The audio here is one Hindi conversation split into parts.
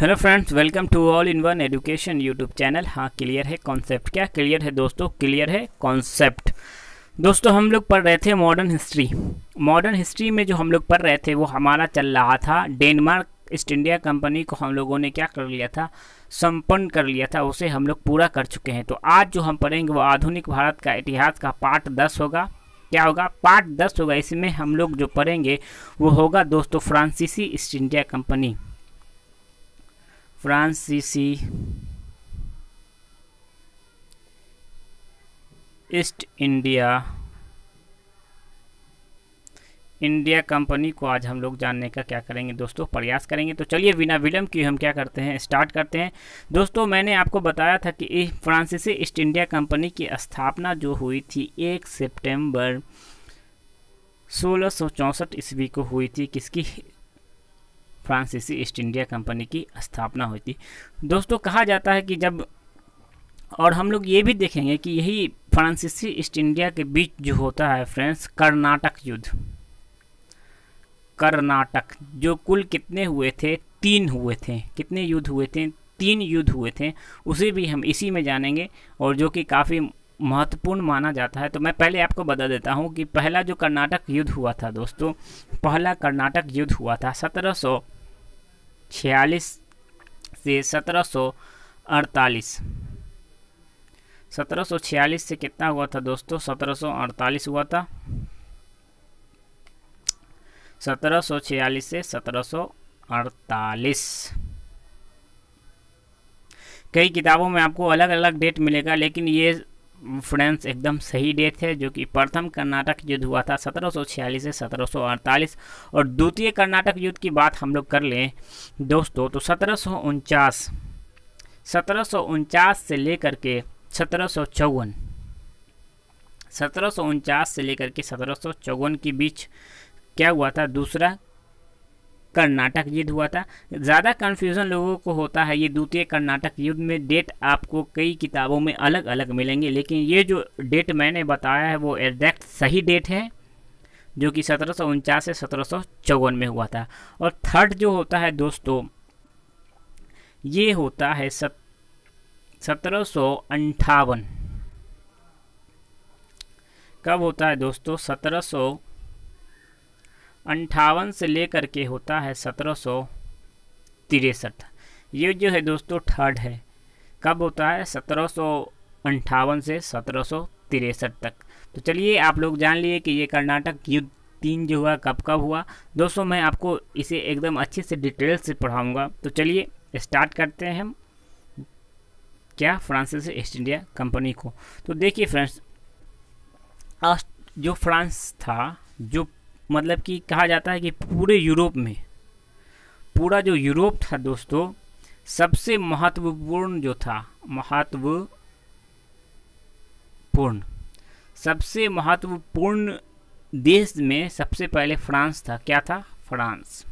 hello friends welcome to all in one education YouTube channel हाँ क्लियर है कॉन्सेप्ट क्या क्लियर है दोस्तों क्लियर है कॉन्सेप्ट दोस्तों हम लोग पढ़ रहे थे मॉडर्न हिस्ट्री मॉडर्न हिस्ट्री में जो हम लोग पढ़ रहे थे वो हमारा चल रहा था डेनमार्क ईस्ट इंडिया कंपनी को हम लोगों ने क्या कर लिया था संपन्न कर लिया था उसे हम लोग पूरा कर चुके हैं तो आज जो हम पढ़ेंगे वो आधुनिक भारत का इतिहास का पार्ट दस होगा क्या होगा पार्ट दस होगा इसमें हम लोग जो पढ़ेंगे वो होगा दोस्तों फ्रांसीसी ईस्ट इंडिया कंपनी फ्रांसीसी ईस्ट इंडिया इंडिया कंपनी को आज हम लोग जानने का क्या करेंगे दोस्तों प्रयास करेंगे तो चलिए बिना विलम्ब की हम क्या करते हैं स्टार्ट करते हैं दोस्तों मैंने आपको बताया था कि फ्रांसीसी ईस्ट इंडिया कंपनी की स्थापना जो हुई थी एक सितंबर सोलह सौ ईस्वी को हुई थी किसकी फ्रांसीसी ईस्ट इंडिया कंपनी की स्थापना हुई थी दोस्तों कहा जाता है कि जब और हम लोग ये भी देखेंगे कि यही फ्रांसीसी ईस्ट इंडिया के बीच जो होता है फ्रेंड्स कर्नाटक युद्ध कर्नाटक जो कुल कितने हुए थे तीन हुए थे कितने युद्ध हुए थे तीन युद्ध हुए थे उसे भी हम इसी में जानेंगे और जो कि काफ़ी महत्वपूर्ण माना जाता है तो मैं पहले आपको बता देता हूँ कि पहला जो कर्नाटक युद्ध हुआ था दोस्तों पहला कर्नाटक युद्ध हुआ था सत्रह छियालीस से सत्रह सौ अड़तालीस सत्रह सौ छियालीस से कितना हुआ था दोस्तों सत्रह सौ अड़तालीस हुआ था सत्रह सौ छियालीस से सत्रह सौ अड़तालीस कई किताबों में आपको अलग अलग डेट मिलेगा लेकिन ये फ्रेंड्स एकदम सही डेट है जो कि प्रथम कर्नाटक युद्ध हुआ था 1746 से 1748 और द्वितीय कर्नाटक युद्ध की बात हम लोग कर लें दोस्तों तो सत्रह सत्रह से लेकर के सत्रह सत्रह से लेकर के सत्रह के बीच क्या हुआ था दूसरा कर्नाटक युद्ध हुआ था ज़्यादा कन्फ्यूज़न लोगों को होता है ये द्वितीय कर्नाटक युद्ध में डेट आपको कई किताबों में अलग अलग मिलेंगे लेकिन ये जो डेट मैंने बताया है वो एग्जैक्ट सही डेट है जो कि सत्रह से सत्रह में हुआ था और थर्ड जो होता है दोस्तों ये होता है सत सत्रह कब होता है दोस्तों सत्रह अंठावन से लेकर के होता है सत्रह सौ तिरसठ ये जो है दोस्तों थर्ड है कब होता है सत्रह सौ अंठावन से सत्रह सौ तिरसठ तक तो चलिए आप लोग जान लिए कि ये कर्नाटक युद्ध तीन जो हुआ कब कब हुआ दोस्तों मैं आपको इसे एकदम अच्छे से डिटेल से पढ़ाऊँगा तो चलिए स्टार्ट करते हैं हम क्या फ्रांस ईस्ट इंडिया कंपनी को तो देखिए फ्रेंड्स जो फ्रांस था जो मतलब कि कहा जाता है कि पूरे यूरोप में पूरा जो यूरोप था दोस्तों सबसे महत्वपूर्ण जो था महत्वपूर्ण सबसे महत्वपूर्ण देश में सबसे पहले फ्रांस था क्या था फ्रांस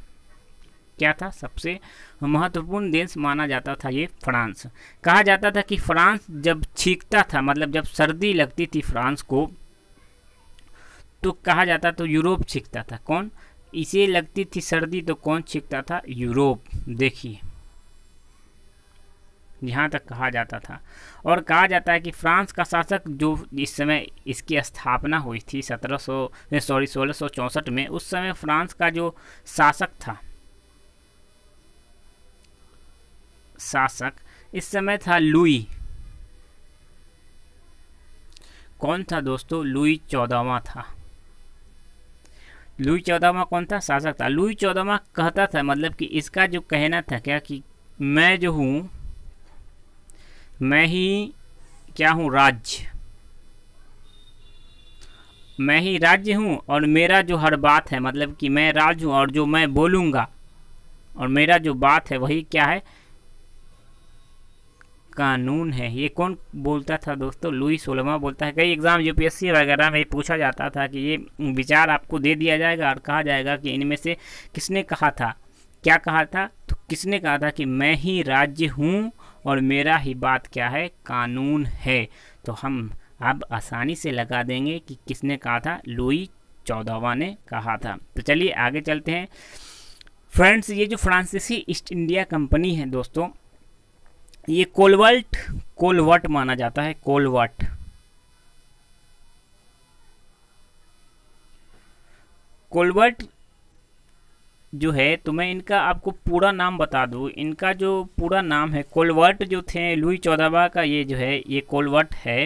क्या था सबसे महत्वपूर्ण देश माना जाता था ये फ्रांस कहा जाता था कि फ्रांस जब छींकता था मतलब जब सर्दी लगती थी फ्रांस को तो कहा जाता तो यूरोप छींकता था कौन इसे लगती थी सर्दी तो कौन छींकता था यूरोप देखिए यहाँ तक कहा जाता था और कहा जाता है कि फ्रांस का शासक जो इस समय इसकी स्थापना हुई थी सौ सॉरी सोलह में उस समय फ्रांस का जो शासक था शासक इस समय था लुई कौन था दोस्तों लुई चौदहवा था लुई चौदहवा कौन था शासक था लुई चौदहवा कहता था मतलब कि इसका जो कहना था क्या कि मैं जो हूँ मैं ही क्या हूँ राज्य मैं ही राज्य हूँ और मेरा जो हर बात है मतलब कि मैं राज हूँ और जो मैं बोलूँगा और मेरा जो बात है वही क्या है कानून है ये कौन बोलता था दोस्तों लुई सोलमा बोलता है कई एग्ज़ाम यूपीएससी वगैरह में पूछा जाता था कि ये विचार आपको दे दिया जाएगा और कहा जाएगा कि इनमें से किसने कहा था क्या कहा था तो किसने कहा था कि मैं ही राज्य हूँ और मेरा ही बात क्या है कानून है तो हम अब आसानी से लगा देंगे कि किसने कहा था लुई चौदहवा ने कहा था तो चलिए आगे चलते हैं फ्रेंड्स ये जो फ्रांसीसी ईस्ट इंडिया कंपनी है दोस्तों ये कोलवल्ट कोलवट माना जाता है कोलवट कोलवट जो है तो मैं इनका आपको पूरा नाम बता दूँ इनका जो पूरा नाम है कोलवर्ट जो थे लुई चौदहवा का ये जो है ये कोलवर्ट है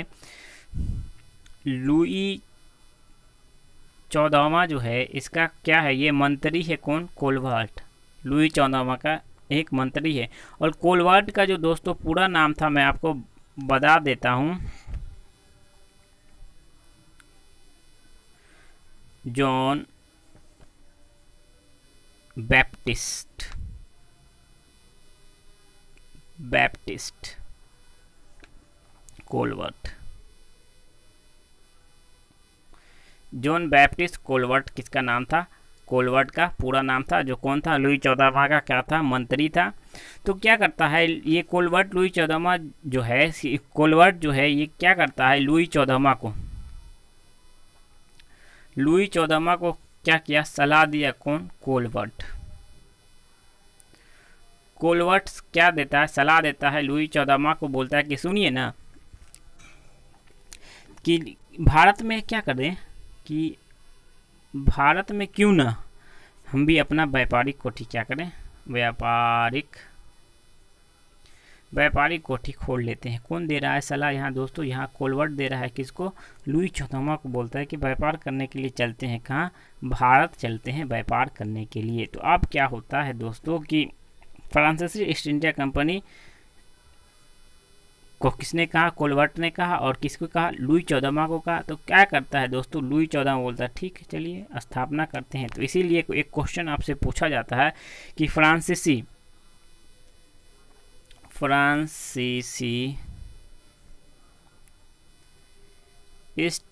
लुई चौदहवा जो है इसका क्या है ये मंत्री है कौन कोलवर्ट लुई चौदहवा का एक मंत्री है और कोलवर्ट का जो दोस्तों पूरा नाम था मैं आपको बता देता हूँ John Baptiste Baptiste Colbert John Baptiste Colbert किसका नाम था कोलवर्ट का पूरा नाम था जो कौन था लुई चौदहवा का क्या था मंत्री था तो क्या करता है ये कोलवर्ट लुई चौदहवा जो है कोलवर्ट जो है ये क्या करता है लुई चौदहवा को लुई चौदहवा को क्या किया सलाह दिया कौन कोलवर्ट कोलवर्ट क्या देता है सलाह देता है लुई चौदहवा को बोलता है कि सुनिए ना कि भारत में क्या कर दें कि भारत में क्यों ना हम भी अपना व्यापारिक कोठी क्या करें व्यापारिक व्यापारिक कोठी खोल लेते हैं कौन दे रहा है सलाह यहाँ दोस्तों यहाँ कोलवर्ट दे रहा है किसको लुई चौथमा को बोलता है कि व्यापार करने के लिए चलते हैं कहाँ भारत चलते हैं व्यापार करने के लिए तो अब क्या होता है दोस्तों कि फ्रांसीसी ईस्ट इंडिया कंपनी को किसने कहा कोलवर्ट ने कहा और किसको कहा लुई चौदमा को कहा तो क्या करता है दोस्तों लुई चौदमा बोलता है ठीक है चलिए स्थापना करते हैं तो इसीलिए एक क्वेश्चन आपसे पूछा जाता है कि फ्रांसीसी फ्रांसीसी ईस्ट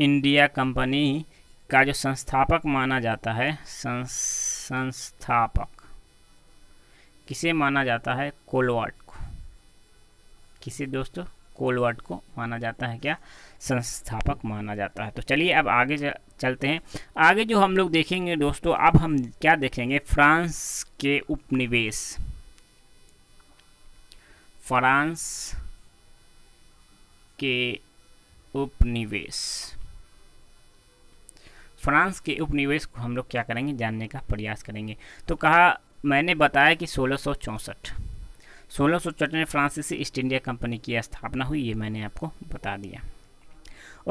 इंडिया कंपनी का जो संस्थापक माना जाता है संस्थापक किसे माना जाता है कोलवर्ट किसे दोस्तों कोलवर्ट को माना जाता है क्या संस्थापक माना जाता है तो चलिए अब आगे चलते हैं आगे जो हम लोग देखेंगे दोस्तों अब हम क्या देखेंगे फ्रांस के उपनिवेश फ्रांस के उपनिवेश फ्रांस के उपनिवेश को हम लोग क्या करेंगे जानने का प्रयास करेंगे तो कहा मैंने बताया कि सोलह सोलह सौ में फ्रांसीसी ईस्ट इंडिया कंपनी की स्थापना हुई ये मैंने आपको बता दिया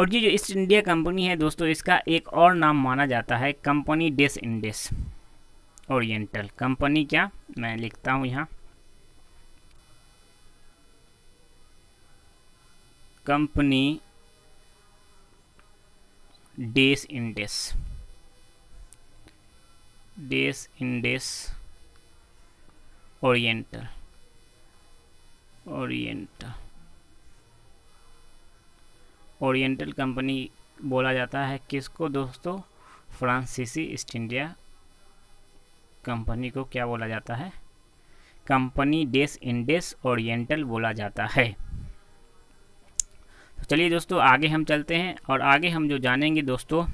और ये जो ईस्ट इंडिया कंपनी है दोस्तों इसका एक और नाम माना जाता है company des Indes Oriental company क्या मैं लिखता हूँ यहाँ company des Indes des Indes Oriental Orient Oriental company बोला जाता है किसको दोस्तों फ्रांसीसी ईस्ट इंडिया कंपनी को क्या बोला जाता है कंपनी डेस इंडेस ओरिएंटल बोला जाता है तो चलिए दोस्तों आगे हम चलते हैं और आगे हम जो जानेंगे दोस्तों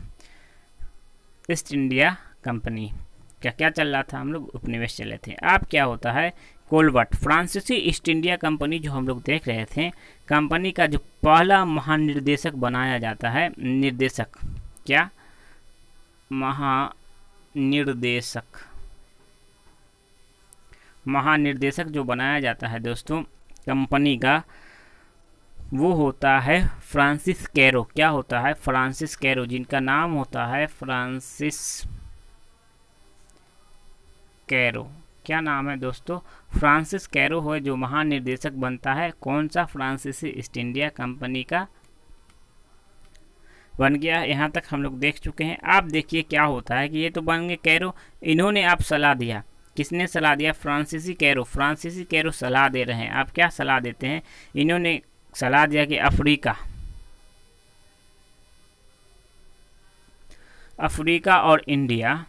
ईस्ट इंडिया कंपनी क्या क्या चल रहा था हम लोग उपनिवेश चले थे अब क्या होता है कोलबर्ट फ्रांसीसी ईस्ट इंडिया कंपनी जो हम लोग देख रहे थे कंपनी का जो पहला महानिर्देशक बनाया जाता है निर्देशक क्या महानिर्देशक महानिर्देशक जो बनाया जाता है दोस्तों कंपनी का वो होता है फ्रांसिस कैरो क्या होता है फ्रांसिस कैरो जिनका नाम होता है फ्रांसिस कैरो क्या नाम है दोस्तों फ्रांसिस कैरो है जो महानिर्देशक बनता है कौन सा फ्रांसीसी ईस्ट इंडिया कंपनी का बन गया यहाँ तक हम लोग देख चुके हैं आप देखिए क्या होता है कि ये तो बन गए कैरो इन्होंने आप सलाह दिया किसने सलाह दिया फ्रांसीसी कैरो फ्रांसीसी कैरो सलाह दे रहे हैं आप क्या सलाह देते हैं इन्होंने सलाह दिया कि अफ्रीका अफ्रीका और इंडिया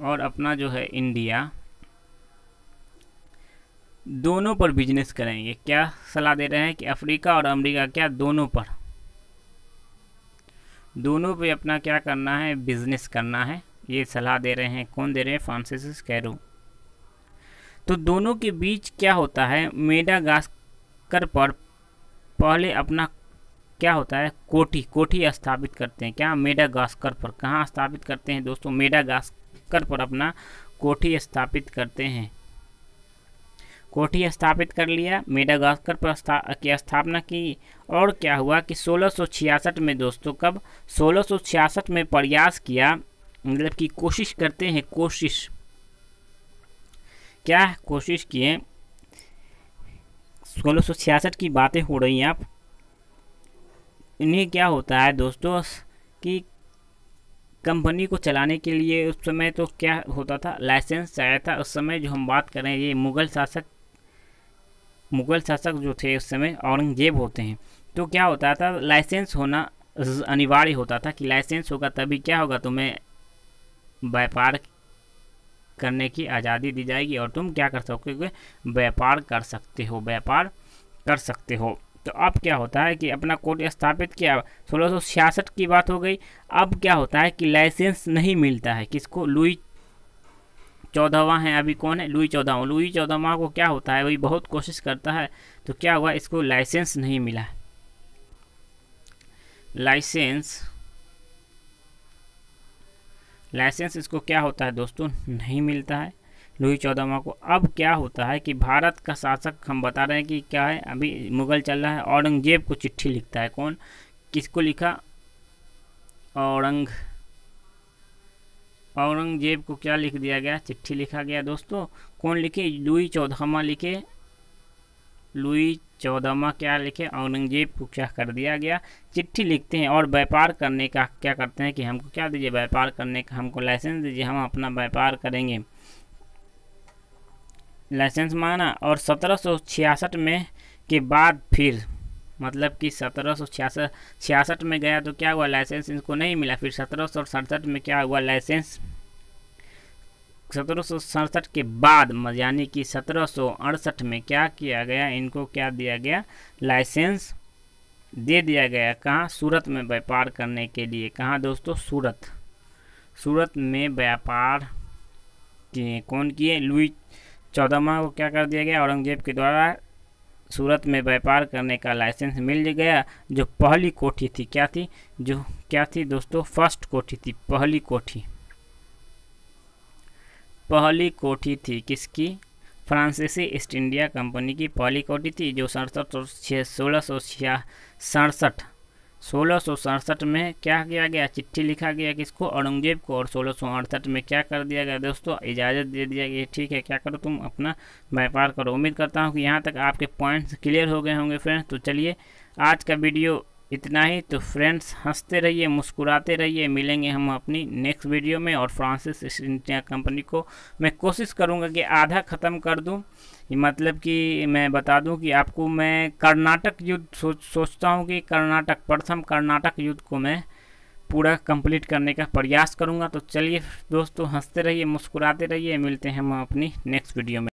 और अपना जो है इंडिया दोनों पर बिजनेस करेंगे क्या सलाह दे रहे हैं कि अफ्रीका और अमेरिका क्या दोनों पर दोनों पे अपना क्या करना है बिजनेस करना है ये सलाह दे रहे हैं कौन दे रहे हैं फ्रांसिस कैरो तो दोनों के बीच क्या होता है मेडागास्कर पर पहले अपना क्या होता है कोठी कोठी स्थापित करते हैं क्या मेडागास्कर पर कहाँ स्थापित करते हैं दोस्तों मेडागास्कर शक्कर पर अपना कोठी स्थापित करते हैं कोठी स्थापित कर लिया मेडागास्कर पर की स्थापना की और क्या हुआ कि 1666 में दोस्तों कब 1666 में प्रयास किया मतलब कि कोशिश करते हैं कोशिश क्या कोशिश किए 1666 की बातें हो रही हैं आप इन्हें क्या होता है दोस्तों कि कंपनी को चलाने के लिए उस समय तो क्या होता था लाइसेंस चाहिए था उस समय जो हम बात करें ये मुग़ल शासक मुग़ल शासक जो थे उस समय औरंगजेब होते हैं तो क्या होता था लाइसेंस होना अनिवार्य होता था कि लाइसेंस होगा तभी क्या होगा तुम्हें व्यापार करने की आज़ादी दी जाएगी और तुम क्या कर सकोगे व्यापार कर सकते हो व्यापार कर सकते हो तो अब क्या होता है कि अपना कोर्ट स्थापित किया सोलह की बात हो गई अब क्या होता है कि लाइसेंस नहीं मिलता है किसको लुई चौदहवा है अभी कौन है लुई चौदहवा लुई चौदहवा को क्या होता है वही बहुत कोशिश करता है तो क्या हुआ इसको लाइसेंस नहीं मिला लाइसेंस लाइसेंस इसको क्या होता है दोस्तों नहीं मिलता है लुई चौदहवा को अब क्या होता है कि भारत का शासक हम बता रहे हैं कि क्या है अभी मुगल चल रहा है औरंगजेब को चिट्ठी लिखता है कौन किसको लिखा औरंग औरंगजेब को क्या लिख दिया गया चिट्ठी लिखा गया दोस्तों कौन लिखे लुई चौदहवा लिखे लुई चौदहवा क्या लिखे औरंगजेब को क्या कर दिया गया चिट्ठी लिखते हैं और व्यापार करने का क्या करते हैं कि हमको क्या दीजिए व्यापार करने का हमको लाइसेंस दीजिए हम अपना व्यापार करेंगे लाइसेंस मांगना और सत्रह में के बाद फिर मतलब कि सत्रह सौ छियासठ में गया तो क्या हुआ लाइसेंस इनको नहीं मिला फिर सत्रह सौ सड़सठ में क्या हुआ लाइसेंस सत्रह सौ सड़सठ के बाद यानी कि सत्रह सौ अड़सठ में क्या किया गया इनको क्या दिया गया लाइसेंस दे दिया गया कहाँ सूरत में व्यापार करने के लिए कहाँ दोस्तों सूरत सूरत में व्यापार किए कौन किए लुई चौदह माह को क्या कर दिया गया औरंगजेब के द्वारा सूरत में व्यापार करने का लाइसेंस मिल गया जो पहली कोठी थी क्या थी जो क्या थी दोस्तों फर्स्ट कोठी थी पहली कोठी पहली कोठी थी किसकी फ्रांसीसी ईस्ट इंडिया कंपनी की पहली कोठी थी जो सड़सठ सौ सोलह सौ छिया सड़सठ सोलह में क्या किया गया चिट्ठी लिखा गया किसको औरंगजेब को और सोलह में क्या कर दिया गया दोस्तों इजाज़त दे दिया गया ठीक है क्या करो तुम अपना व्यापार करो उम्मीद करता हूँ कि यहाँ तक आपके पॉइंट्स क्लियर हो गए होंगे फ्रेंड्स तो चलिए आज का वीडियो इतना ही तो फ्रेंड्स हंसते रहिए मुस्कुराते रहिए मिलेंगे हम अपनी नेक्स्ट वीडियो में और फ्रांसिस ईस्ट इंडिया कंपनी को मैं कोशिश करूँगा कि आधा ख़त्म कर दूँ मतलब कि मैं बता दूं कि आपको मैं कर्नाटक युद्ध सोच सोचता हूं कि कर्नाटक प्रथम कर्नाटक युद्ध को मैं पूरा कंप्लीट करने का प्रयास करूँगा तो चलिए दोस्तों हंसते रहिए मुस्कुराते रहिए मिलते हैं हम अपनी नेक्स्ट वीडियो में